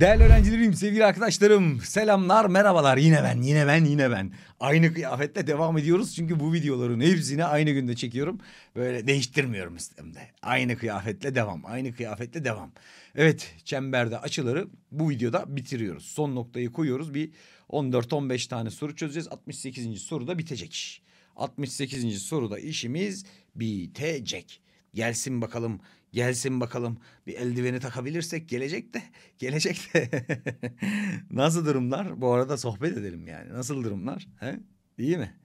Değerli öğrencilerim, sevgili arkadaşlarım, selamlar, merhabalar. Yine ben, yine ben, yine ben. Aynı kıyafetle devam ediyoruz çünkü bu videoların hepsini aynı günde çekiyorum. Böyle değiştirmiyorum istemde. Aynı kıyafetle devam, aynı kıyafetle devam. Evet, çemberde açıları bu videoda bitiriyoruz. Son noktayı koyuyoruz. Bir 14-15 tane soru çözeceğiz. 68. soru da bitecek. 68. soruda işimiz bitecek. Gelsin bakalım Gelsin bakalım bir eldiveni takabilirsek gelecek de gelecek de. Nasıl durumlar? Bu arada sohbet edelim yani. Nasıl durumlar? He? İyi mi?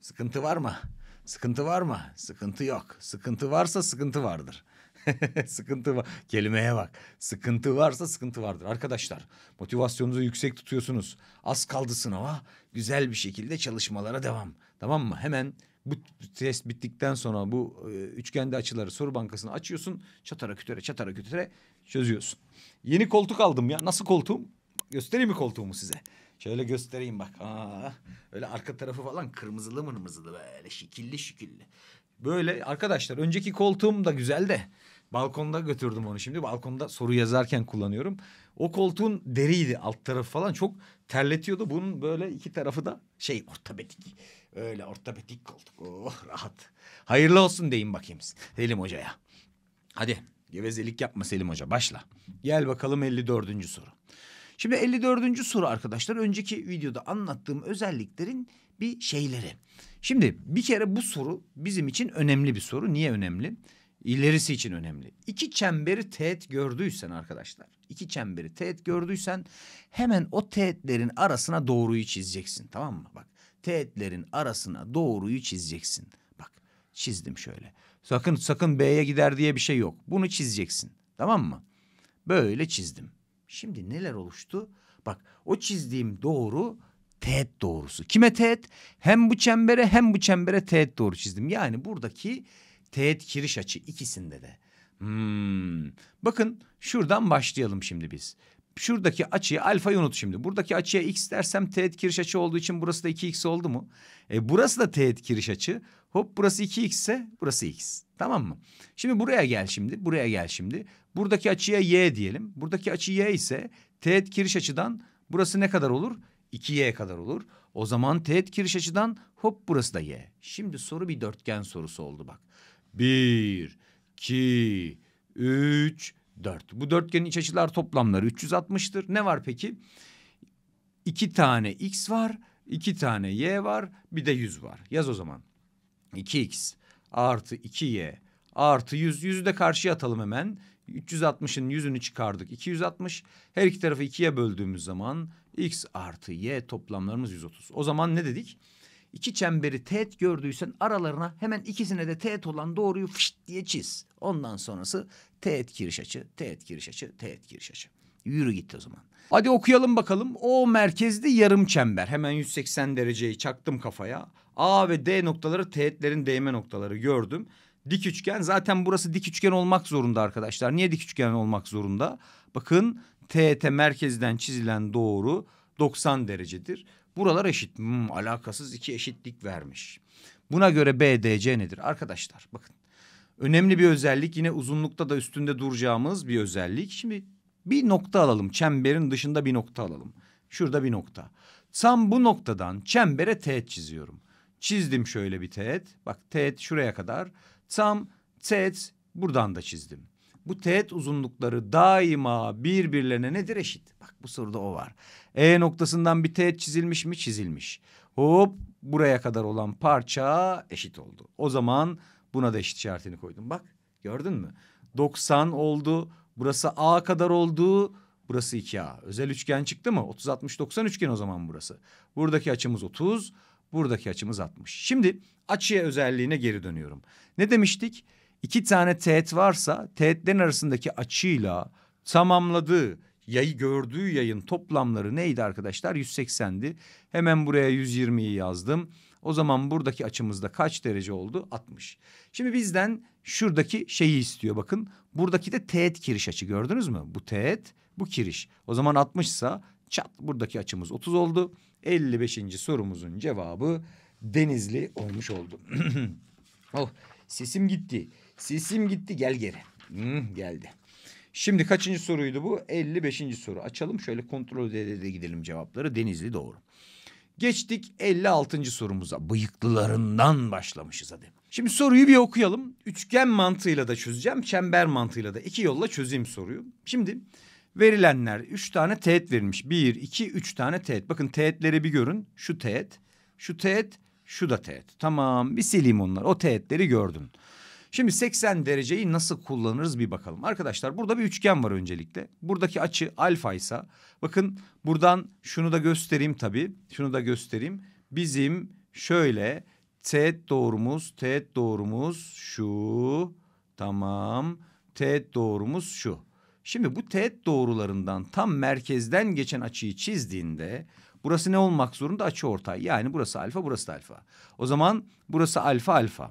Sıkıntı var mı? Sıkıntı var mı? Sıkıntı yok. Sıkıntı varsa sıkıntı vardır. sıkıntı var. Kelimeye bak. Sıkıntı varsa sıkıntı vardır. Arkadaşlar motivasyonunuzu yüksek tutuyorsunuz. Az kaldı sınava. Güzel bir şekilde çalışmalara devam. Tamam mı? Hemen bu test bittikten sonra bu e, üçgende açıları soru bankasını açıyorsun. Çatara kütere çatara kütere çözüyorsun. Yeni koltuk aldım ya. Nasıl koltuğum? Göstereyim mi koltuğumu size? Şöyle göstereyim bak. Aa, öyle arka tarafı falan kırmızılı mırmızılı böyle şekilli şekilli. Böyle arkadaşlar önceki koltuğum da güzel de balkonda götürdüm onu şimdi. Balkonda soru yazarken kullanıyorum. O koltuğun deriydi alt tarafı falan çok terletiyordu. Bunun böyle iki tarafı da şey orta betik. Öyle ortopedik koltuk. Oh rahat. Hayırlı olsun deyin bakayım Selim Hoca'ya. Hadi gevezelik yapma Selim Hoca başla. Gel bakalım 54. soru. Şimdi 54. soru arkadaşlar önceki videoda anlattığım özelliklerin bir şeyleri. Şimdi bir kere bu soru bizim için önemli bir soru. Niye önemli? İlerisi için önemli. İki çemberi teğet gördüysen arkadaşlar. iki çemberi teğet gördüysen hemen o teğetlerin arasına doğruyu çizeceksin tamam mı? Bak teğetlerin arasına doğruyu çizeceksin. Bak çizdim şöyle. Sakın sakın B'ye gider diye bir şey yok. Bunu çizeceksin. Tamam mı? Böyle çizdim. Şimdi neler oluştu? Bak o çizdiğim doğru teğet doğrusu. Kime teğet? Hem bu çembere hem bu çembere teğet doğru çizdim. Yani buradaki teğet kiriş açı ikisinde de. Hmm. Bakın şuradan başlayalım şimdi biz şuradaki açıyı alfayı unut şimdi. Buradaki açıya x dersem teğet giriş açı olduğu için burası da 2x oldu mu? E burası da teğet giriş açı. Hop burası 2x ise burası x. Tamam mı? Şimdi buraya gel şimdi. Buraya gel şimdi. Buradaki açıya y diyelim. Buradaki açı y ise teğet giriş açıdan burası ne kadar olur? 2y kadar olur. O zaman teğet giriş açıdan hop burası da y. Şimdi soru bir dörtgen sorusu oldu bak. Bir, iki, üç, dört. Bu dörtgenin iç açılar toplamları 360'tır. Ne var peki? İki tane x var, iki tane y var, bir de 100 var. Yaz o zaman. 2x artı 2y artı 100. Yüzü de karşıya atalım hemen. 360'ın 100'ünü çıkardık. 260. Her iki tarafı ikiye böldüğümüz zaman x artı y toplamlarımız 130. O zaman ne dedik? İki çemberi teğet gördüysen aralarına hemen ikisine de teğet olan doğruyu fış diye çiz. Ondan sonrası teğet giriş açı, teğet giriş açı, teğet giriş açı. Yürü gitti o zaman. Hadi okuyalım bakalım. O merkezli yarım çember. Hemen 180 dereceyi çaktım kafaya. A ve D noktaları teğetlerin değme noktaları gördüm. Dik üçgen zaten burası dik üçgen olmak zorunda arkadaşlar. Niye dik üçgen olmak zorunda? Bakın TET merkezden çizilen doğru 90 derecedir. Buralar eşit. Hmm, alakasız iki eşitlik vermiş. Buna göre BDC nedir? Arkadaşlar bakın. Önemli bir özellik yine uzunlukta da üstünde duracağımız bir özellik. Şimdi bir nokta alalım. Çemberin dışında bir nokta alalım. Şurada bir nokta. Tam bu noktadan çembere teğet çiziyorum. Çizdim şöyle bir teğet. Bak teğet şuraya kadar. Tam teğet buradan da çizdim bu teğet uzunlukları daima birbirlerine nedir eşit? Bak bu soruda o var. E noktasından bir teğet çizilmiş mi? Çizilmiş. Hop buraya kadar olan parça eşit oldu. O zaman buna da eşit işaretini koydum. Bak gördün mü? 90 oldu. Burası A kadar oldu. Burası 2A. Özel üçgen çıktı mı? 30 60 90 üçgen o zaman burası. Buradaki açımız 30, buradaki açımız 60. Şimdi açıya özelliğine geri dönüyorum. Ne demiştik? iki tane teğet varsa teğetlerin arasındaki açıyla tamamladığı yayı gördüğü yayın toplamları neydi arkadaşlar? 180'di. Hemen buraya 120'yi yazdım. O zaman buradaki açımızda kaç derece oldu? 60. Şimdi bizden şuradaki şeyi istiyor bakın. Buradaki de teğet kiriş açı gördünüz mü? Bu teğet, bu kiriş. O zaman 60 ise çat buradaki açımız 30 oldu. 55. sorumuzun cevabı Denizli olmuş oldu. oh sesim gitti. Sisim gitti gel geri. Hmm, geldi. Şimdi kaçıncı soruydu bu? 55. soru. Açalım şöyle kontrol de gidelim cevapları. Denizli doğru. Geçtik 56. sorumuza. Bıyıklılarından başlamışız hadi. Şimdi soruyu bir okuyalım. Üçgen mantığıyla da çözeceğim. Çember mantığıyla da. iki yolla çözeyim soruyu. Şimdi verilenler üç tane teğet verilmiş. Bir, iki, üç tane teğet. Bakın teğetleri bir görün. Şu teğet, şu teğet, şu da teğet. Tamam bir sileyim onları. O teğetleri gördün. Şimdi 80 dereceyi nasıl kullanırız bir bakalım. Arkadaşlar burada bir üçgen var öncelikle. Buradaki açı alfa ise bakın buradan şunu da göstereyim tabii. Şunu da göstereyim. Bizim şöyle teğet doğrumuz, teğet doğrumuz şu. Tamam. Teğet doğrumuz şu. Şimdi bu teğet doğrularından tam merkezden geçen açıyı çizdiğinde burası ne olmak zorunda? Açı ortay. Yani burası alfa, burası da alfa. O zaman burası alfa alfa.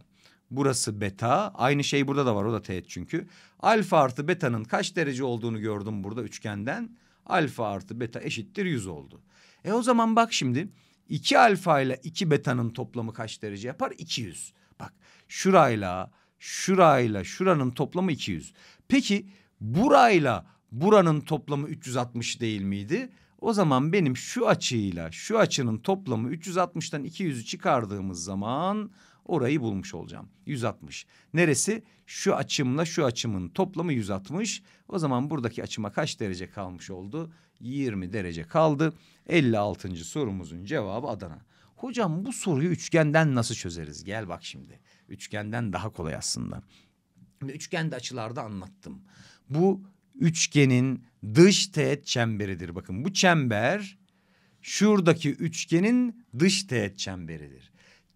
Burası beta. Aynı şey burada da var. O da teğet çünkü. Alfa artı beta'nın kaç derece olduğunu gördüm burada üçgenden. Alfa artı beta eşittir 100 oldu. E o zaman bak şimdi 2 alfa ile 2 beta'nın toplamı kaç derece yapar? 200. Bak şurayla şurayla şuranın toplamı 200. Peki burayla buranın toplamı 360 değil miydi? O zaman benim şu açıyla şu açının toplamı 360'tan 200'ü çıkardığımız zaman Orayı bulmuş olacağım. 160. Neresi? Şu açımla şu açımın toplamı 160. O zaman buradaki açıma kaç derece kalmış oldu? 20 derece kaldı. 56. sorumuzun cevabı Adana. Hocam bu soruyu üçgenden nasıl çözeriz? Gel bak şimdi. Üçgenden daha kolay aslında. Üçgende açılarda anlattım. Bu üçgenin dış teğet çemberidir. Bakın bu çember şuradaki üçgenin dış teğet çemberidir.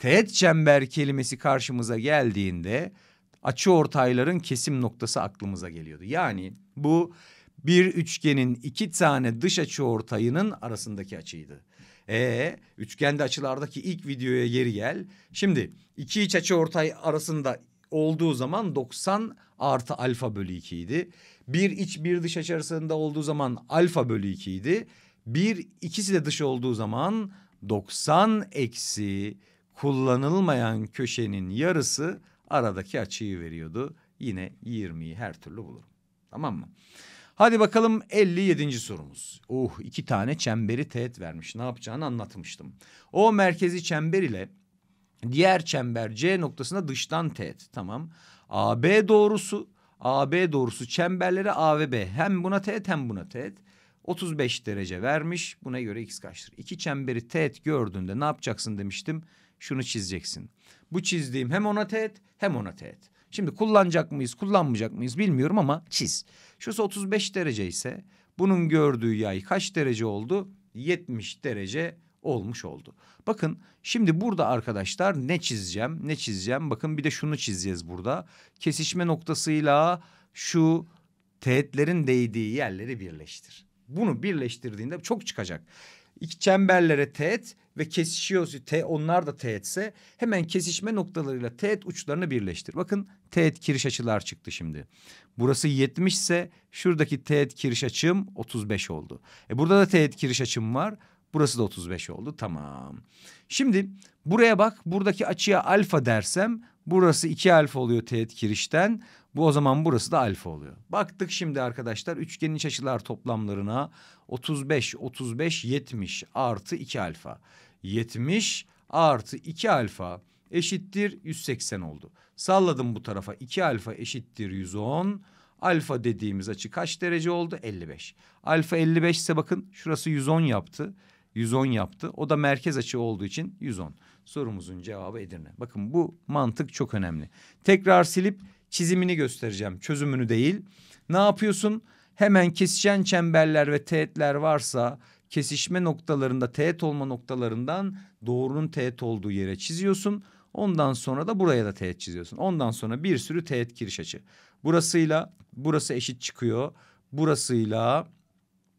Teğet çember kelimesi karşımıza geldiğinde açı ortayların kesim noktası aklımıza geliyordu. Yani bu bir üçgenin iki tane dış açı ortayının arasındaki açıydı. E üçgende açılardaki ilk videoya geri gel. Şimdi iki iç açı ortay arasında olduğu zaman 90 artı alfa bölü 2 idi. Bir iç bir dış açı arasında olduğu zaman alfa bölü 2 idi. Bir ikisi de dış olduğu zaman 90 eksi kullanılmayan köşenin yarısı aradaki açıyı veriyordu. Yine 20'yi her türlü bulurum. Tamam mı? Hadi bakalım 57. sorumuz. Oh iki tane çemberi teğet vermiş. Ne yapacağını anlatmıştım. O merkezi çember ile diğer çember C noktasına dıştan teğet. Tamam. AB doğrusu AB doğrusu çemberleri A ve B. Hem buna teğet hem buna teğet. 35 derece vermiş. Buna göre x kaçtır? İki çemberi teğet gördüğünde ne yapacaksın demiştim şunu çizeceksin. Bu çizdiğim hem ona teğet hem ona teğet. Şimdi kullanacak mıyız kullanmayacak mıyız bilmiyorum ama çiz. Şurası 35 derece ise bunun gördüğü yay kaç derece oldu? 70 derece olmuş oldu. Bakın şimdi burada arkadaşlar ne çizeceğim ne çizeceğim bakın bir de şunu çizeceğiz burada. Kesişme noktasıyla şu teğetlerin değdiği yerleri birleştir. Bunu birleştirdiğinde çok çıkacak. İki çemberlere teğet ve kesişiyorsa te, onlar da teğetse hemen kesişme noktalarıyla teğet uçlarını birleştir. Bakın teğet kiriş açılar çıktı şimdi. Burası 70 ise şuradaki teğet kiriş açım 35 oldu. E burada da teğet kiriş açım var. Burası da 35 oldu. Tamam. Şimdi buraya bak. Buradaki açıya alfa dersem Burası iki alfa oluyor teğet kirişten. Bu o zaman burası da alfa oluyor. Baktık şimdi arkadaşlar üçgenin iç açılar toplamlarına 35, 35, 70 artı 2 alfa. 70 artı 2 alfa eşittir 180 oldu. Salladım bu tarafa 2 alfa eşittir 110. Alfa dediğimiz açı kaç derece oldu? 55. Alfa 55 ise bakın şurası 110 yaptı. 110 yaptı. O da merkez açı olduğu için 110. Sorumuzun cevabı Edirne. Bakın bu mantık çok önemli. Tekrar silip çizimini göstereceğim. Çözümünü değil. Ne yapıyorsun? Hemen kesişen çemberler ve teğetler varsa kesişme noktalarında teğet olma noktalarından doğrunun teğet olduğu yere çiziyorsun. Ondan sonra da buraya da teğet çiziyorsun. Ondan sonra bir sürü teğet giriş açı. Burasıyla burası eşit çıkıyor. Burasıyla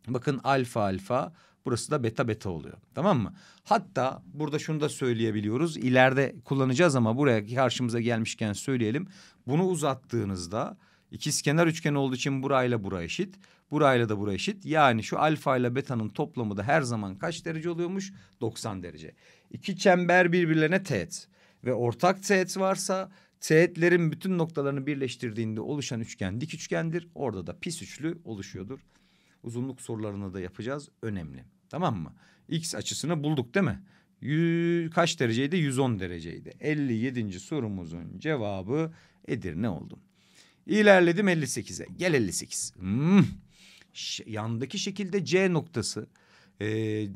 bakın alfa alfa Burası da beta beta oluyor. Tamam mı? Hatta burada şunu da söyleyebiliyoruz. İleride kullanacağız ama buraya karşımıza gelmişken söyleyelim. Bunu uzattığınızda ikiz kenar üçgen olduğu için burayla bura eşit. Burayla da bura eşit. Yani şu alfa ile beta'nın toplamı da her zaman kaç derece oluyormuş? 90 derece. İki çember birbirlerine teğet ve ortak teğet varsa teğetlerin bütün noktalarını birleştirdiğinde oluşan üçgen dik üçgendir. Orada da pis üçlü oluşuyordur. Uzunluk sorularını da yapacağız. Önemli. Tamam mı? X açısını bulduk değil mi? Yü, kaç dereceydi? 110 dereceydi. 57. sorumuzun cevabı Edirne oldu. İlerledim 58'e. Gel 58. Hmm. Yandaki şekilde C noktası e,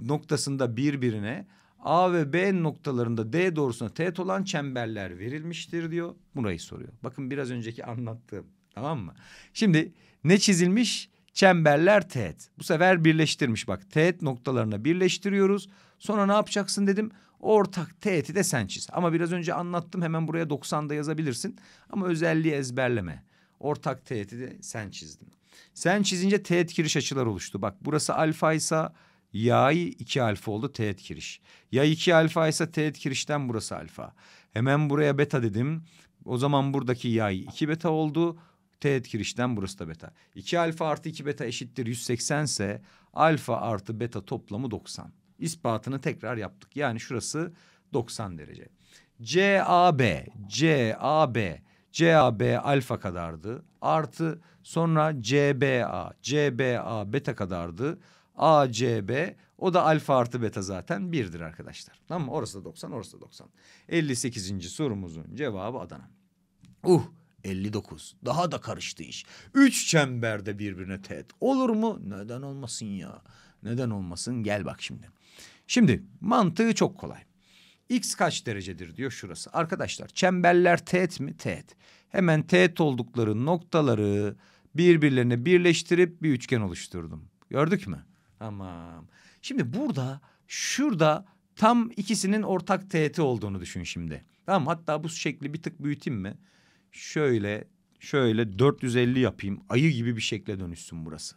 noktasında birbirine A ve B noktalarında D doğrusuna teğet olan çemberler verilmiştir diyor. Burayı soruyor. Bakın biraz önceki anlattığım tamam mı? Şimdi ne çizilmiş? Çemberler teğet. Bu sefer birleştirmiş bak. Teğet noktalarına birleştiriyoruz. Sonra ne yapacaksın dedim. Ortak teğeti de sen çiz. Ama biraz önce anlattım hemen buraya 90'da yazabilirsin. Ama özelliği ezberleme. Ortak teğeti de sen çizdin. Sen çizince teğet kiriş açılar oluştu. Bak burası alfa ise yay iki alfa oldu teğet kiriş. Yay iki alfa ise teğet kirişten burası alfa. Hemen buraya beta dedim. O zaman buradaki yay iki beta oldu. Teğet kirişten burası da beta. 2 alfa artı 2 beta eşittir 180 ise alfa artı beta toplamı 90. İspatını tekrar yaptık. Yani şurası 90 derece. CAB, CAB, CAB alfa kadardı. Artı sonra CBA, CBA beta kadardı. ACB o da alfa artı beta zaten 1'dir arkadaşlar. Tamam mı? Orası da 90, orası da 90. 58. sorumuzun cevabı Adana. Uh 59. Daha da karıştı iş. Üç çemberde birbirine teğet. Olur mu? Neden olmasın ya? Neden olmasın? Gel bak şimdi. Şimdi mantığı çok kolay. X kaç derecedir diyor şurası. Arkadaşlar çemberler teğet mi? Teğet. Hemen teğet oldukları noktaları birbirlerine birleştirip bir üçgen oluşturdum. Gördük mü? Tamam. Şimdi burada şurada tam ikisinin ortak teğeti olduğunu düşün şimdi. Tamam hatta bu şekli bir tık büyüteyim mi? şöyle şöyle 450 yapayım ayı gibi bir şekle dönüşsün burası.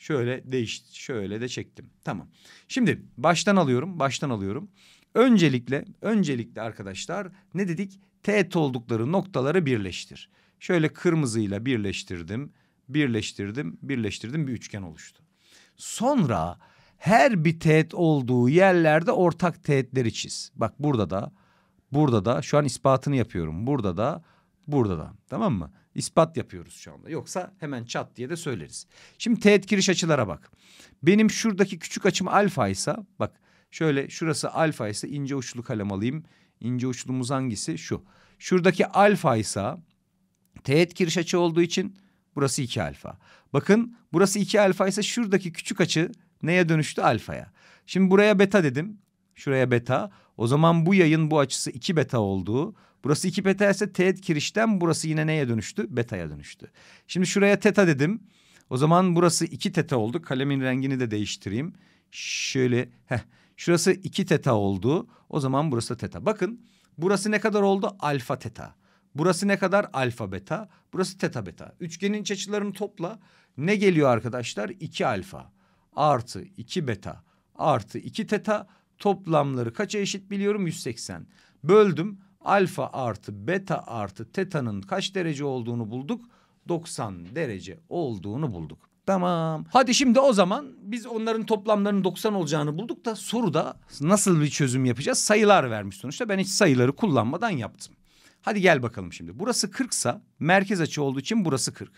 Şöyle değiş şöyle de çektim. Tamam. Şimdi baştan alıyorum, baştan alıyorum. Öncelikle öncelikle arkadaşlar ne dedik? Teğet oldukları noktaları birleştir. Şöyle kırmızıyla birleştirdim, birleştirdim, birleştirdim bir üçgen oluştu. Sonra her bir teğet olduğu yerlerde ortak teğetleri çiz. Bak burada da burada da şu an ispatını yapıyorum. Burada da Burada da tamam mı? İspat yapıyoruz şu anda. Yoksa hemen çat diye de söyleriz. Şimdi teğet giriş açılara bak. Benim şuradaki küçük açım alfa ise bak şöyle şurası alfa ise ince uçlu kalem alayım. İnce uçlumuz hangisi? Şu. Şuradaki alfa ise teğet giriş açı olduğu için burası iki alfa. Bakın burası iki alfa ise şuradaki küçük açı neye dönüştü? Alfaya. Şimdi buraya beta dedim. Şuraya beta. O zaman bu yayın bu açısı iki beta olduğu Burası 2 beta ise teğet kirişten burası yine neye dönüştü? Beta'ya dönüştü. Şimdi şuraya teta dedim. O zaman burası 2 teta oldu. Kalemin rengini de değiştireyim. Şöyle heh. Şurası 2 teta oldu. O zaman burası teta. Bakın burası ne kadar oldu? Alfa teta. Burası ne kadar? Alfa beta. Burası teta beta. Üçgenin iç açılarını topla. Ne geliyor arkadaşlar? 2 alfa artı 2 beta artı 2 teta toplamları kaça eşit biliyorum? 180. Böldüm alfa artı beta artı teta'nın kaç derece olduğunu bulduk? 90 derece olduğunu bulduk. Tamam. Hadi şimdi o zaman biz onların toplamlarının 90 olacağını bulduk da soruda nasıl bir çözüm yapacağız? Sayılar vermiş sonuçta. Ben hiç sayıları kullanmadan yaptım. Hadi gel bakalım şimdi. Burası 40 sa merkez açı olduğu için burası 40.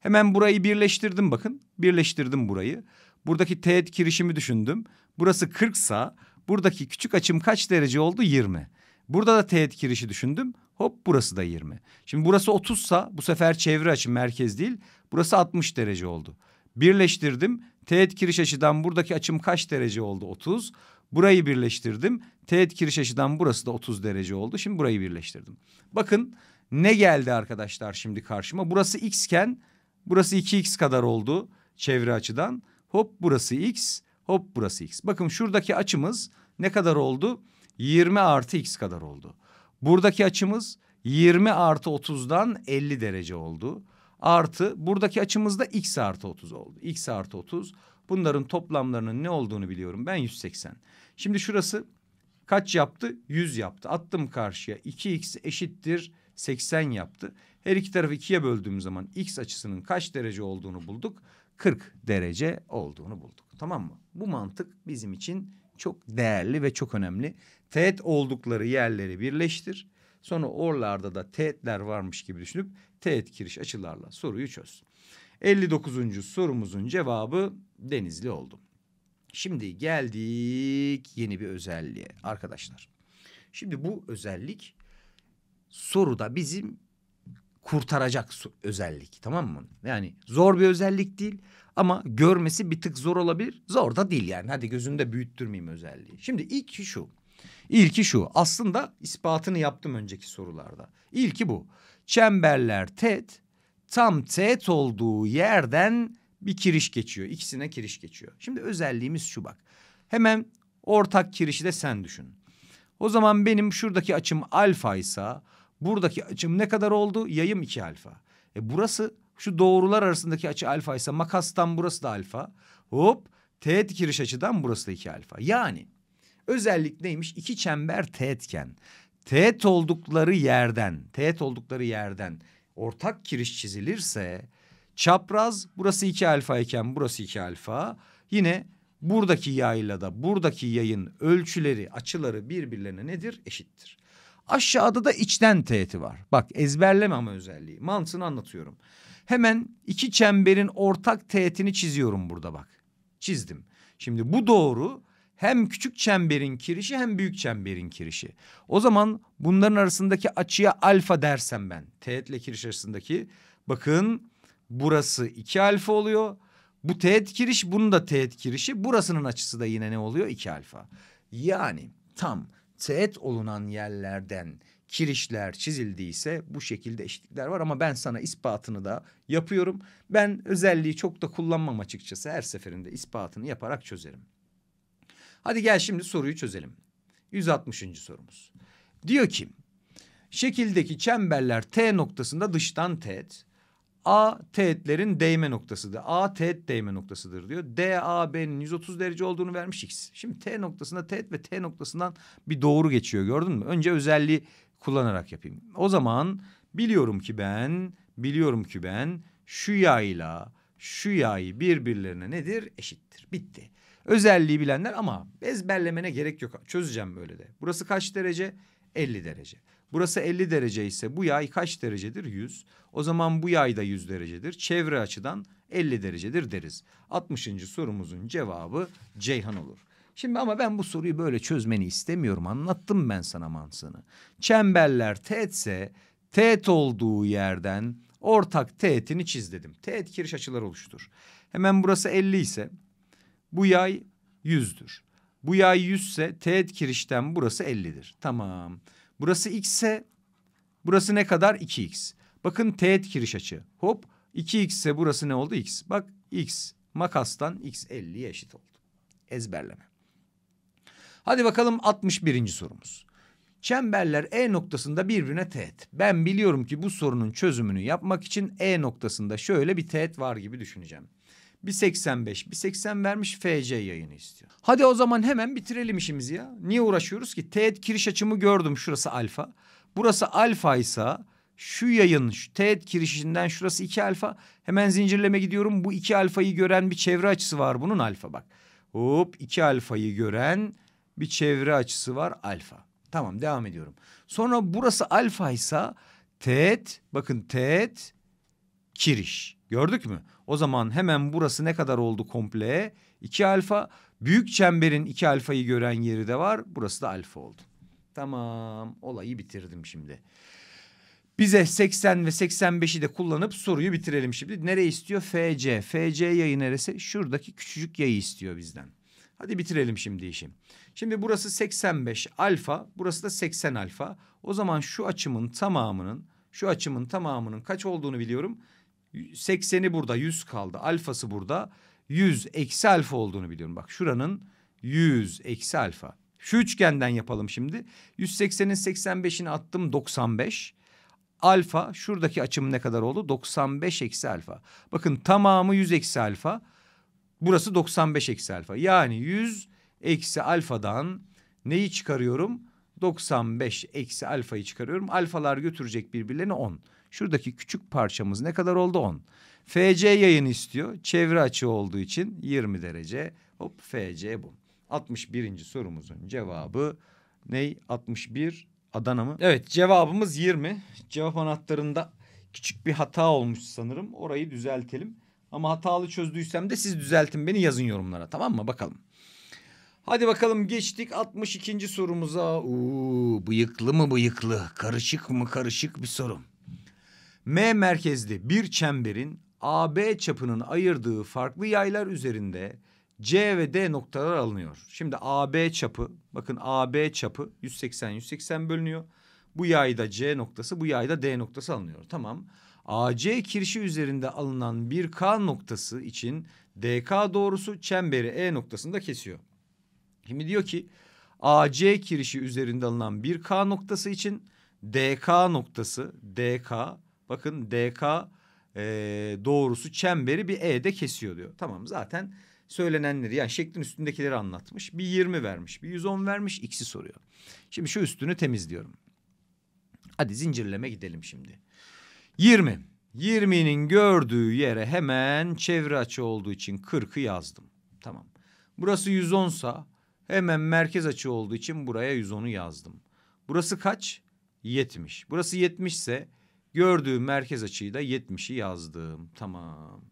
Hemen burayı birleştirdim bakın. Birleştirdim burayı. Buradaki teğet kirişimi düşündüm. Burası 40 sa buradaki küçük açım kaç derece oldu? 20. Burada da teğet kirişi düşündüm. Hop burası da 20. Şimdi burası 30 sa bu sefer çevre açı merkez değil. Burası 60 derece oldu. Birleştirdim. Teğet kiriş açıdan buradaki açım kaç derece oldu? 30. Burayı birleştirdim. Teğet kiriş açıdan burası da 30 derece oldu. Şimdi burayı birleştirdim. Bakın ne geldi arkadaşlar şimdi karşıma? Burası x iken burası 2x kadar oldu çevre açıdan. Hop burası x, hop burası x. Bakın şuradaki açımız ne kadar oldu? 20 artı x kadar oldu. Buradaki açımız 20 artı 30'dan 50 derece oldu. Artı buradaki açımız da x artı 30 oldu. x artı 30 bunların toplamlarının ne olduğunu biliyorum ben 180. Şimdi şurası kaç yaptı? 100 yaptı. Attım karşıya 2x eşittir 80 yaptı. Her iki tarafı ikiye böldüğüm zaman x açısının kaç derece olduğunu bulduk. 40 derece olduğunu bulduk. Tamam mı? Bu mantık bizim için çok değerli ve çok önemli. Tet oldukları yerleri birleştir. Sonra oralarda da tetler varmış gibi düşünüp tet kiriş açılarla soruyu çöz. 59. sorumuzun cevabı Denizli oldu. Şimdi geldik yeni bir özelliğe arkadaşlar. Şimdi bu özellik soruda bizim kurtaracak özellik tamam mı? Yani zor bir özellik değil ama görmesi bir tık zor olabilir. Zor da değil yani. Hadi gözünde büyüttürmeyeyim özelliği. Şimdi ilk şu. İlki şu aslında ispatını yaptım önceki sorularda. İlki bu. Çemberler tet tam tet olduğu yerden bir kiriş geçiyor. İkisine kiriş geçiyor. Şimdi özelliğimiz şu bak. Hemen ortak kirişi de sen düşün. O zaman benim şuradaki açım alfa ise buradaki açım ne kadar oldu? Yayım iki alfa. E burası şu doğrular arasındaki açı alfa ise makastan burası da alfa. Hop teğet kiriş açıdan burası da iki alfa. Yani Özellik neymiş? İki çember teğetken. Teğet oldukları yerden, teğet oldukları yerden ortak kiriş çizilirse çapraz burası iki alfa iken burası iki alfa yine buradaki yayla da buradaki yayın ölçüleri açıları birbirlerine nedir? Eşittir. Aşağıda da içten teğeti var. Bak ezberleme ama özelliği. Mantığını anlatıyorum. Hemen iki çemberin ortak teğetini çiziyorum burada bak. Çizdim. Şimdi bu doğru hem küçük çemberin kirişi hem büyük çemberin kirişi. O zaman bunların arasındaki açıya alfa dersem ben. Teğet ile kiriş arasındaki. Bakın burası iki alfa oluyor. Bu teğet kiriş bunun da teğet kirişi. Burasının açısı da yine ne oluyor? İki alfa. Yani tam teğet olunan yerlerden kirişler çizildiyse bu şekilde eşitlikler var ama ben sana ispatını da yapıyorum. Ben özelliği çok da kullanmam açıkçası. Her seferinde ispatını yaparak çözerim. Hadi gel şimdi soruyu çözelim. 160. sorumuz. Diyor ki şekildeki çemberler T noktasında dıştan teğet. A teğetlerin değme noktasıdır. A teğet değme noktasıdır diyor. D A B'nin 130 derece olduğunu vermiş X. Şimdi T noktasında teğet ve T noktasından bir doğru geçiyor gördün mü? Önce özelliği kullanarak yapayım. O zaman biliyorum ki ben, biliyorum ki ben şu yayla şu yayı birbirlerine nedir? Eşittir. Bitti. Özelliği bilenler ama ezberlemene gerek yok. Çözeceğim böyle de. Burası kaç derece? 50 derece. Burası 50 derece ise bu yay kaç derecedir? 100. O zaman bu yay da 100 derecedir. Çevre açıdan 50 derecedir deriz. 60. sorumuzun cevabı Ceyhan olur. Şimdi ama ben bu soruyu böyle çözmeni istemiyorum. Anlattım ben sana mantığını. Çemberler teğetse teğet olduğu yerden ortak teğetini çiz dedim. Teğet kiriş açıları oluştur. Hemen burası 50 ise bu yay 100'dür. Bu yay 100 ise teğet kirişten burası 50'dir. Tamam. Burası x ise burası ne kadar? 2x. Bakın teğet kiriş açı. Hop 2x ise burası ne oldu? x. Bak x makastan x 50'ye eşit oldu. Ezberleme. Hadi bakalım 61. sorumuz. Çemberler E noktasında birbirine teğet. Ben biliyorum ki bu sorunun çözümünü yapmak için E noktasında şöyle bir teğet var gibi düşüneceğim. Bir 85, bir 80 vermiş FC yayını istiyor. Hadi o zaman hemen bitirelim işimizi ya. Niye uğraşıyoruz ki? Teğet kiriş açımı gördüm şurası alfa. Burası alfa ise şu yayın şu teğet kirişinden şurası iki alfa. Hemen zincirleme gidiyorum. Bu iki alfayı gören bir çevre açısı var bunun alfa bak. Hop iki alfayı gören bir çevre açısı var alfa. Tamam devam ediyorum. Sonra burası alfa ise teğet bakın teğet kiriş. Gördük mü? O zaman hemen burası ne kadar oldu komple? İki alfa. Büyük çemberin iki alfayı gören yeri de var. Burası da alfa oldu. Tamam olayı bitirdim şimdi. Bize 80 ve 85'i de kullanıp soruyu bitirelim şimdi. Nereye istiyor? FC. FC yayı neresi? Şuradaki küçücük yayı istiyor bizden. Hadi bitirelim şimdi işim. Şimdi burası 85 alfa, burası da 80 alfa. O zaman şu açımın tamamının, şu açımın tamamının kaç olduğunu biliyorum. 80'i burada 100 kaldı. Alfası burada 100 eksi alfa olduğunu biliyorum. Bak şuranın 100 eksi alfa. Şu üçgenden yapalım şimdi. 180'in 85'ini attım 95. Alfa şuradaki açım ne kadar oldu? 95 eksi alfa. Bakın tamamı 100 eksi alfa. Burası 95 eksi alfa. Yani 100 eksi alfadan neyi çıkarıyorum? 95 eksi alfayı çıkarıyorum. Alfalar götürecek birbirlerine 10. Şuradaki küçük parçamız ne kadar oldu? 10. FC yayın istiyor. Çevre açı olduğu için 20 derece. Hop FC bu. 61. sorumuzun cevabı ney? 61 Adana mı? Evet cevabımız 20. Cevap anahtarında küçük bir hata olmuş sanırım. Orayı düzeltelim. Ama hatalı çözdüysem de siz düzeltin beni yazın yorumlara tamam mı? Bakalım. Hadi bakalım geçtik 62. sorumuza. Uuu bıyıklı mı bıyıklı, karışık mı karışık bir sorum. M merkezli bir çemberin AB çapının ayırdığı farklı yaylar üzerinde C ve D noktalar alınıyor. Şimdi AB çapı bakın AB çapı 180 180 bölünüyor. Bu yayda C noktası bu yayda D noktası alınıyor. Tamam. AC kirişi üzerinde alınan bir K noktası için DK doğrusu çemberi E noktasında kesiyor. Şimdi diyor ki AC kirişi üzerinde alınan bir K noktası için DK noktası DK bakın DK e, doğrusu çemberi bir E'de kesiyor diyor. Tamam zaten söylenenleri yani şeklin üstündekileri anlatmış. Bir 20 vermiş, bir 110 vermiş, x'i soruyor. Şimdi şu üstünü temizliyorum. Hadi zincirleme gidelim şimdi. 20. 20'nin gördüğü yere hemen çevre açı olduğu için 40'ı yazdım. Tamam. Burası 110 sa hemen merkez açı olduğu için buraya 110'u yazdım. Burası kaç? 70. Burası 70 ise gördüğü merkez açıyı da 70'i yazdım. Tamam.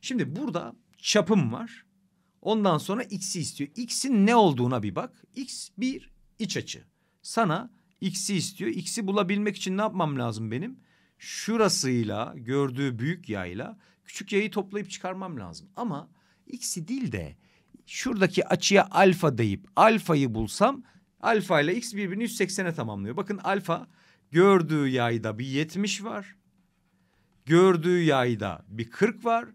Şimdi burada çapım var. Ondan sonra x'i istiyor. X'in ne olduğuna bir bak. X bir iç açı. Sana x'i istiyor. X'i bulabilmek için ne yapmam lazım benim? şurasıyla gördüğü büyük yayla küçük yayı toplayıp çıkarmam lazım. Ama x'i değil de şuradaki açıya alfa deyip alfayı bulsam alfa ile x birbirini 180'e tamamlıyor. Bakın alfa gördüğü yayda bir 70 var. Gördüğü yayda bir 40 var.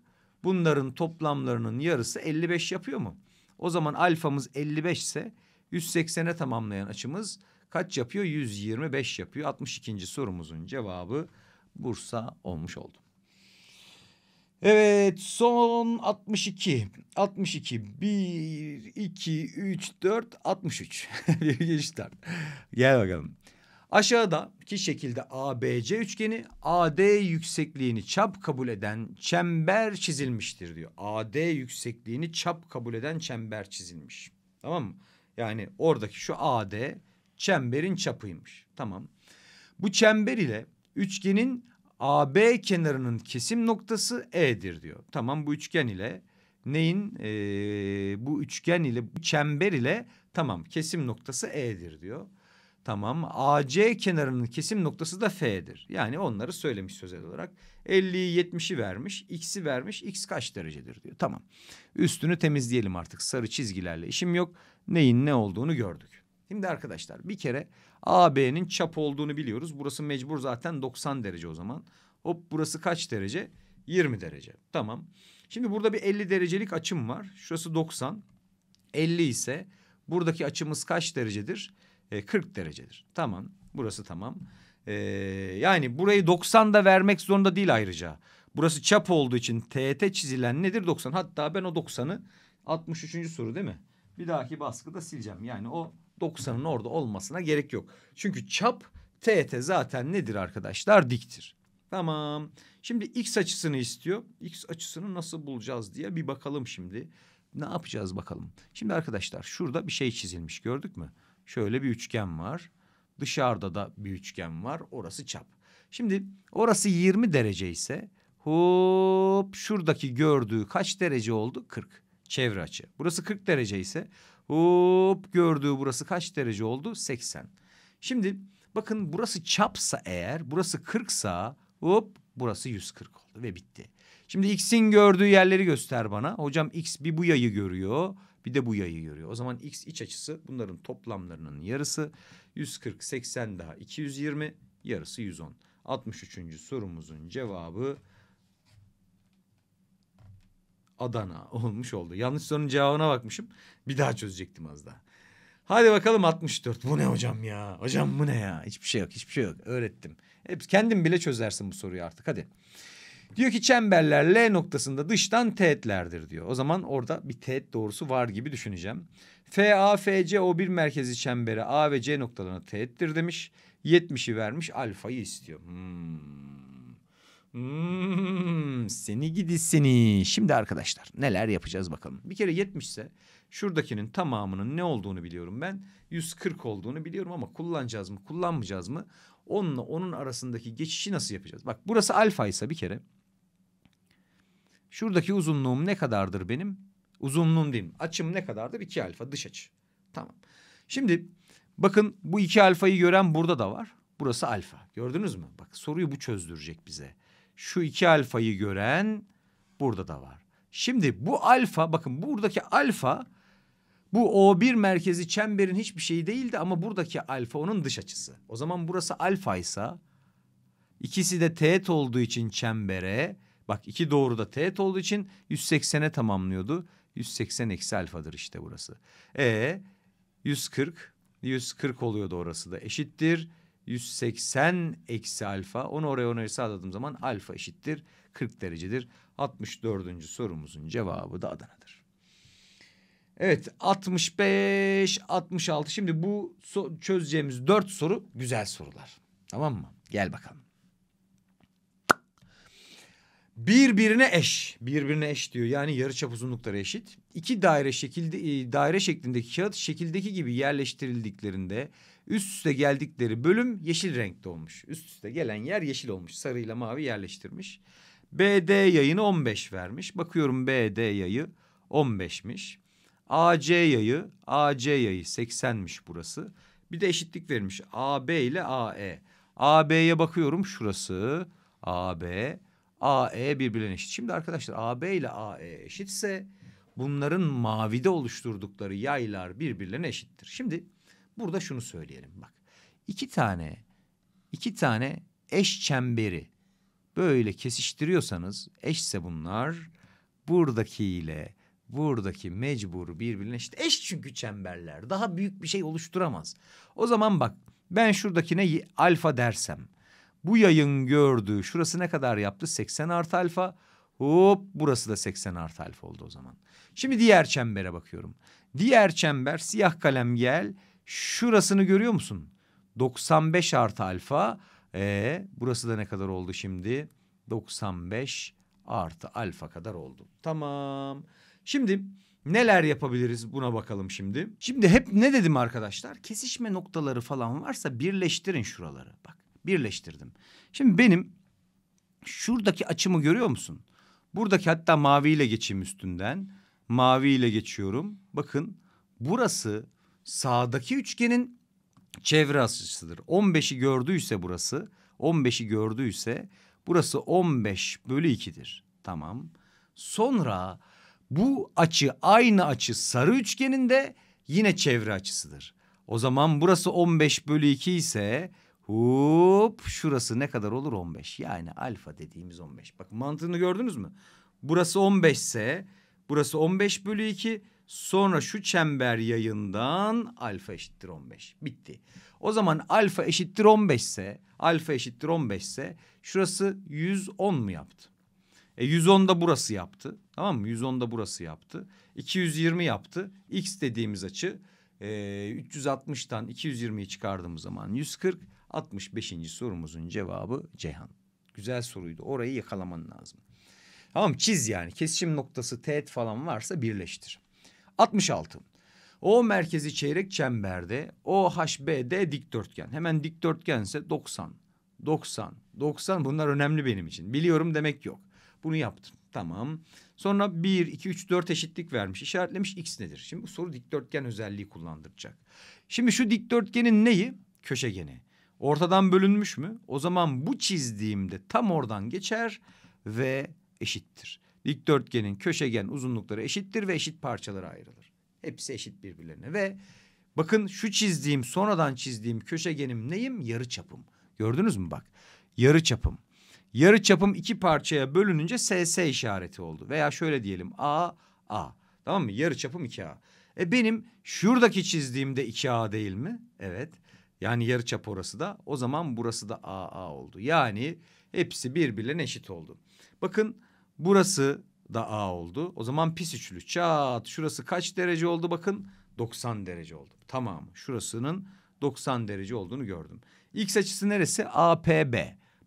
Bunların toplamlarının yarısı 55 yapıyor mu? O zaman alfamız 55 ise 180'e tamamlayan açımız kaç yapıyor? 125 yapıyor. 62. sorumuzun cevabı Bursa olmuş oldum. Evet son 62. 62 1 2 3 4 63. bir Gel bakalım. Aşağıda iki şekilde ABC üçgeni AD yüksekliğini çap kabul eden çember çizilmiştir diyor. AD yüksekliğini çap kabul eden çember çizilmiş. Tamam mı? Yani oradaki şu AD çemberin çapıymış. Tamam. Bu çember ile Üçgenin AB kenarının kesim noktası E'dir diyor. Tamam bu üçgen ile neyin e, bu üçgen ile bu çember ile tamam kesim noktası E'dir diyor. Tamam AC kenarının kesim noktası da F'dir. Yani onları söylemiş sözel olarak. 50'yi 70'i vermiş x'i vermiş x kaç derecedir diyor. Tamam üstünü temizleyelim artık sarı çizgilerle işim yok neyin ne olduğunu gördük. Şimdi arkadaşlar bir kere AB'nin çap olduğunu biliyoruz. Burası mecbur zaten 90 derece o zaman. Hop burası kaç derece? 20 derece. Tamam. Şimdi burada bir 50 derecelik açım var. Şurası 90. 50 ise buradaki açımız kaç derecedir? E, 40 derecedir. Tamam. Burası tamam. E, yani burayı 90 da vermek zorunda değil ayrıca. Burası çap olduğu için TET çizilen nedir 90? Hatta ben o 90'ı 63. soru değil mi? Bir dahaki baskıda sileceğim. Yani o 90'ın orada olmasına gerek yok. Çünkü çap TET zaten nedir arkadaşlar? Diktir. Tamam. Şimdi x açısını istiyor. X açısını nasıl bulacağız diye bir bakalım şimdi. Ne yapacağız bakalım. Şimdi arkadaşlar şurada bir şey çizilmiş gördük mü? Şöyle bir üçgen var. Dışarıda da bir üçgen var. Orası çap. Şimdi orası 20 derece ise hop şuradaki gördüğü kaç derece oldu? 40 çevre açı. Burası 40 derece ise Hop gördüğü burası kaç derece oldu? 80. Şimdi bakın burası çapsa eğer burası 40sa hop burası 140 oldu ve bitti. Şimdi x'in gördüğü yerleri göster bana. Hocam x bir bu yayı görüyor bir de bu yayı görüyor. O zaman x iç açısı bunların toplamlarının yarısı 140 80 daha 220 yarısı 110. 63. sorumuzun cevabı Adana olmuş oldu. Yanlış sorunun cevabına bakmışım. Bir daha çözecektim az daha. Hadi bakalım 64. Bu ne hocam ya? Hocam bu ne ya? Hiçbir şey yok, hiçbir şey yok. Öğrettim. Hep kendin bile çözersin bu soruyu artık. Hadi. Diyor ki çemberler L noktasında dıştan teğetlerdir diyor. O zaman orada bir teğet doğrusu var gibi düşüneceğim. F, A, O1 merkezi çemberi A ve C noktalarına teğettir demiş. 70'i vermiş alfayı istiyor. Hmm. Hmm, seni gidi seni. Şimdi arkadaşlar neler yapacağız bakalım. Bir kere 70 ise şuradakinin tamamının ne olduğunu biliyorum ben. 140 olduğunu biliyorum ama kullanacağız mı kullanmayacağız mı? Onunla onun arasındaki geçişi nasıl yapacağız? Bak burası alfa ise bir kere. Şuradaki uzunluğum ne kadardır benim? Uzunluğum değil Açım ne kadardır? 2 alfa dış açı. Tamam. Şimdi bakın bu iki alfayı gören burada da var. Burası alfa. Gördünüz mü? Bak soruyu bu çözdürecek bize şu iki alfayı gören burada da var. Şimdi bu alfa bakın buradaki alfa bu O1 merkezi çemberin hiçbir şeyi değildi ama buradaki alfa onun dış açısı. O zaman burası alfa ise ikisi de teğet olduğu için çembere bak iki doğru da teğet olduğu için 180'e tamamlıyordu. 180 eksi alfadır işte burası. E 140 140 oluyordu orası da eşittir. 180 eksi alfa. Onu oraya onu hesapladığım zaman alfa eşittir 40 derecedir. 64. sorumuzun cevabı da Adana'dır. Evet 65, 66. Şimdi bu so çözeceğimiz dört soru güzel sorular. Tamam mı? Gel bakalım. Birbirine eş, birbirine eş diyor. Yani yarıçap uzunlukları eşit. İki daire şekilde e, daire şeklindeki kağıt şekildeki gibi yerleştirildiklerinde Üst üste geldikleri bölüm yeşil renkte olmuş. Üst üste gelen yer yeşil olmuş. Sarıyla mavi yerleştirmiş. BD yayını 15 vermiş. Bakıyorum BD yayı 15'miş. AC yayı, AC yayı 80'miş burası. Bir de eşitlik vermiş AB ile AE. AB'ye bakıyorum şurası AB, AE birbirine eşit. Şimdi arkadaşlar AB ile AE eşitse bunların mavide oluşturdukları yaylar birbirlerine eşittir. Şimdi Burada şunu söyleyelim bak. İki tane iki tane eş çemberi böyle kesiştiriyorsanız eşse bunlar buradakiyle buradaki mecbur birbirine işte eş çünkü çemberler daha büyük bir şey oluşturamaz. O zaman bak ben şuradakine alfa dersem bu yayın gördüğü şurası ne kadar yaptı 80 artı alfa hop burası da 80 artı alfa oldu o zaman. Şimdi diğer çembere bakıyorum. Diğer çember siyah kalem gel Şurasını görüyor musun? 95 artı alfa. E, burası da ne kadar oldu şimdi? 95 artı alfa kadar oldu. Tamam. Şimdi neler yapabiliriz buna bakalım şimdi. Şimdi hep ne dedim arkadaşlar? Kesişme noktaları falan varsa birleştirin şuraları. Bak birleştirdim. Şimdi benim şuradaki açımı görüyor musun? Buradaki hatta maviyle geçeyim üstünden. Maviyle geçiyorum. Bakın burası sağdaki üçgenin çevre açısıdır. 15'i gördüyse burası 15'i gördüyse burası 15 bölü 2'dir. Tamam. Sonra bu açı aynı açı sarı üçgeninde yine çevre açısıdır. O zaman burası 15 bölü 2 ise hop şurası ne kadar olur 15. Yani alfa dediğimiz 15. Bak mantığını gördünüz mü? Burası 15 ise burası 15 bölü 2 Sonra şu çember yayından alfa eşittir 15. Bitti. O zaman alfa eşittir 15 ise alfa eşittir 15 ise şurası 110 mu yaptı? E 110 da burası yaptı. Tamam mı? 110 da burası yaptı. 220 yaptı. X dediğimiz açı e, 360'tan 220'yi çıkardığımız zaman 140. 65. sorumuzun cevabı Ceyhan. Güzel soruydu. Orayı yakalaman lazım. Tamam çiz yani. Kesişim noktası teğet falan varsa birleştir. 66. O merkezi çeyrek çemberde O OHBD dikdörtgen. Hemen dikdörtgense 90, 90, 90 bunlar önemli benim için. Biliyorum demek yok. Bunu yaptım. Tamam. Sonra 1, 2, 3, 4 eşitlik vermiş. İşaretlemiş x nedir? Şimdi bu soru dikdörtgen özelliği kullandıracak. Şimdi şu dikdörtgenin neyi? Köşegeni. Ortadan bölünmüş mü? O zaman bu çizdiğimde tam oradan geçer ve eşittir. Dikdörtgenin köşegen uzunlukları eşittir ve eşit parçalara ayrılır. Hepsi eşit birbirlerine ve bakın şu çizdiğim sonradan çizdiğim köşegenim neyim? Yarı çapım. Gördünüz mü bak? Yarı çapım. Yarı çapım iki parçaya bölününce SS işareti oldu. Veya şöyle diyelim A, A. Tamam mı? Yarı çapım 2A. E benim şuradaki çizdiğimde 2A değil mi? Evet. Yani yarı çap orası da o zaman burası da AA oldu. Yani hepsi birbirine eşit oldu. Bakın Burası da A oldu. O zaman pis üçlü çat. Şurası kaç derece oldu bakın? 90 derece oldu. Tamam. Şurasının 90 derece olduğunu gördüm. X açısı neresi? APB.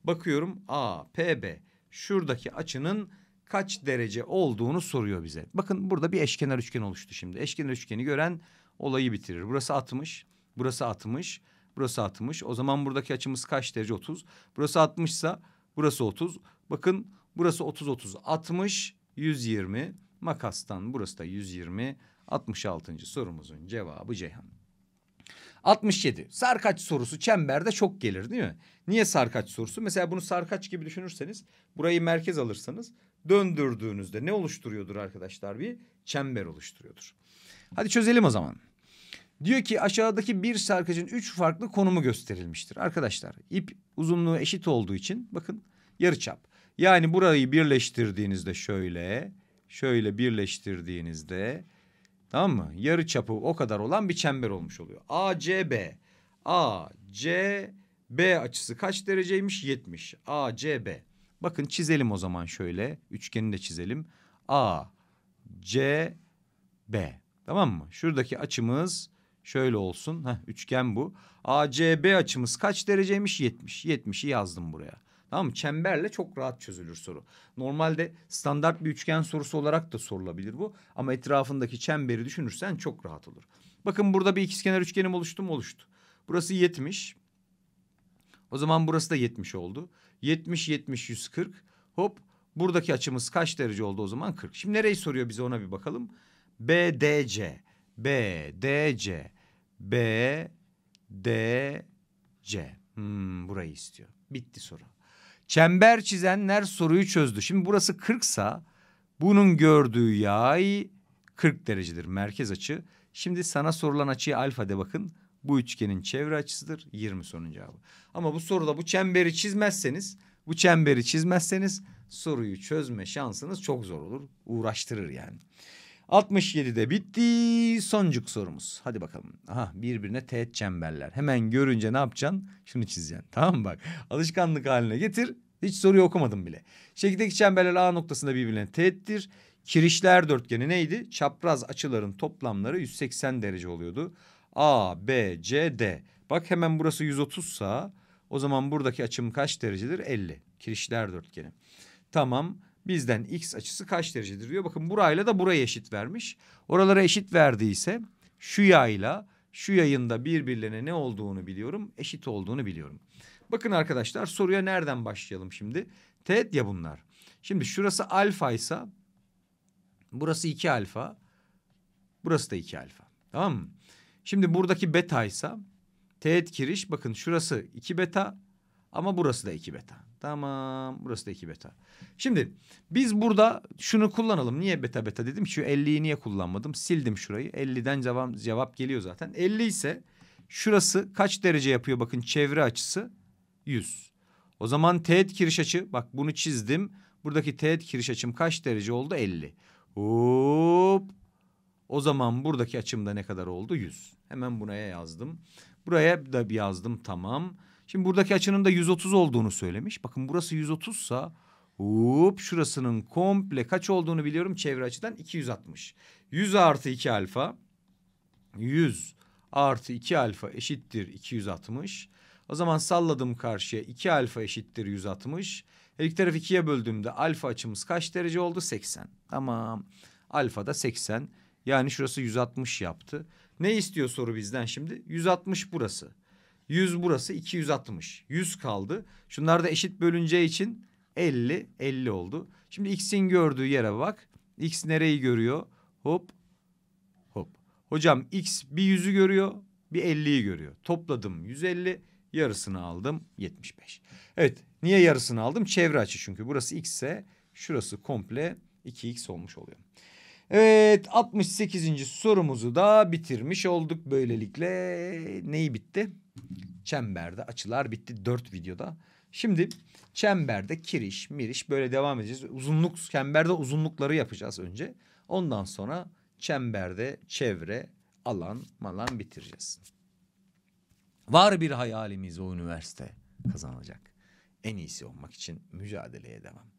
Bakıyorum APB. Şuradaki açının kaç derece olduğunu soruyor bize. Bakın burada bir eşkenar üçgen oluştu şimdi. Eşkenar üçgeni gören olayı bitirir. Burası 60, burası 60, burası 60. O zaman buradaki açımız kaç derece? 30. Burası 60 ise burası 30. Bakın Burası 30 30 60 120 makastan burası da 120 66. sorumuzun cevabı Ceyhan. 67. Sarkaç sorusu çemberde çok gelir değil mi? Niye sarkaç sorusu? Mesela bunu sarkaç gibi düşünürseniz burayı merkez alırsanız döndürdüğünüzde ne oluşturuyordur arkadaşlar? Bir çember oluşturuyordur. Hadi çözelim o zaman. Diyor ki aşağıdaki bir sarkacın üç farklı konumu gösterilmiştir. Arkadaşlar ip uzunluğu eşit olduğu için bakın yarıçap. Yani burayı birleştirdiğinizde şöyle, şöyle birleştirdiğinizde tamam mı? Yarı çapı o kadar olan bir çember olmuş oluyor. ACB. ACB açısı kaç dereceymiş? 70. ACB. Bakın çizelim o zaman şöyle. Üçgeni de çizelim. A, C, B. Tamam mı? Şuradaki açımız şöyle olsun. Heh, üçgen bu. ACB açımız kaç dereceymiş? 70. 70'i yazdım buraya. Tamam mı? Çemberle çok rahat çözülür soru. Normalde standart bir üçgen sorusu olarak da sorulabilir bu. Ama etrafındaki çemberi düşünürsen çok rahat olur. Bakın burada bir ikizkenar üçgenim oluştu mu? Oluştu. Burası 70. O zaman burası da 70 oldu. 70, 70, 140. Hop buradaki açımız kaç derece oldu o zaman? 40. Şimdi nereyi soruyor bize ona bir bakalım. BDC. BDC. BDC. Hmm, burayı istiyor. Bitti soru. Çember çizenler soruyu çözdü. Şimdi burası 40 sa bunun gördüğü yay 40 derecedir merkez açı. Şimdi sana sorulan açıyı alfa de bakın. Bu üçgenin çevre açısıdır 20 sorunun cevabı. Ama bu soruda bu çemberi çizmezseniz bu çemberi çizmezseniz soruyu çözme şansınız çok zor olur. Uğraştırır yani. 67'de bitti. soncuk sorumuz. Hadi bakalım. Aha birbirine teğet çemberler. Hemen görünce ne yapacaksın? Şunu çizeceksin. Tamam mı bak? Alışkanlık haline getir. Hiç soruyu okumadım bile. Şekildeki çemberler A noktasında birbirine teğettir. Kirişler dörtgeni neydi? Çapraz açıların toplamları 180 derece oluyordu. A, B, C, D. Bak hemen burası 130 sa o zaman buradaki açım kaç derecedir? 50. Kirişler dörtgeni. Tamam bizden x açısı kaç derecedir diyor. Bakın burayla da buraya eşit vermiş. Oralara eşit verdiyse şu yayla şu yayında birbirlerine ne olduğunu biliyorum. Eşit olduğunu biliyorum. Bakın arkadaşlar soruya nereden başlayalım şimdi? Teğet ya bunlar. Şimdi şurası alfa ise burası 2 alfa. Burası da 2 alfa. Tamam mı? Şimdi buradaki beta ise teğet kiriş bakın şurası 2 beta ama burası da iki beta. Tamam burası da iki beta. Şimdi biz burada şunu kullanalım. Niye beta beta dedim? Şu 50'yi niye kullanmadım? Sildim şurayı. 50'den cevap, cevap geliyor zaten. 50 ise şurası kaç derece yapıyor? Bakın çevre açısı 100. O zaman teğet kiriş açı bak bunu çizdim. Buradaki teğet kiriş açım kaç derece oldu? 50. Hop. O zaman buradaki açım da ne kadar oldu? 100. Hemen buraya yazdım. Buraya da bir yazdım tamam. Tamam. Şimdi buradaki açının da 130 olduğunu söylemiş. Bakın burası 130 sa hop şurasının komple kaç olduğunu biliyorum çevre açıdan 260. 100 artı 2 alfa 100 artı 2 alfa eşittir 260. O zaman salladım karşıya 2 alfa eşittir 160. Her iki tarafı 2'ye böldüğümde alfa açımız kaç derece oldu? 80. Tamam. Alfa da 80. Yani şurası 160 yaptı. Ne istiyor soru bizden şimdi? 160 burası. 100 burası 260. 100 kaldı. Şunlar da eşit bölüneceği için 50 50 oldu. Şimdi x'in gördüğü yere bak. X nereyi görüyor? Hop hop. Hocam x bir 100'ü görüyor bir 50'yi görüyor. Topladım 150 yarısını aldım 75. Evet niye yarısını aldım? Çevre açı çünkü burası x ise şurası komple 2x olmuş oluyor. Evet 68. sorumuzu da bitirmiş olduk böylelikle. Neyi bitti? Çemberde açılar bitti dört videoda. Şimdi çemberde kiriş, miriş böyle devam edeceğiz. Uzunluk, çemberde uzunlukları yapacağız önce. Ondan sonra çemberde çevre, alan, malan bitireceğiz. Var bir hayalimiz o üniversite kazanacak. En iyisi olmak için mücadeleye devam.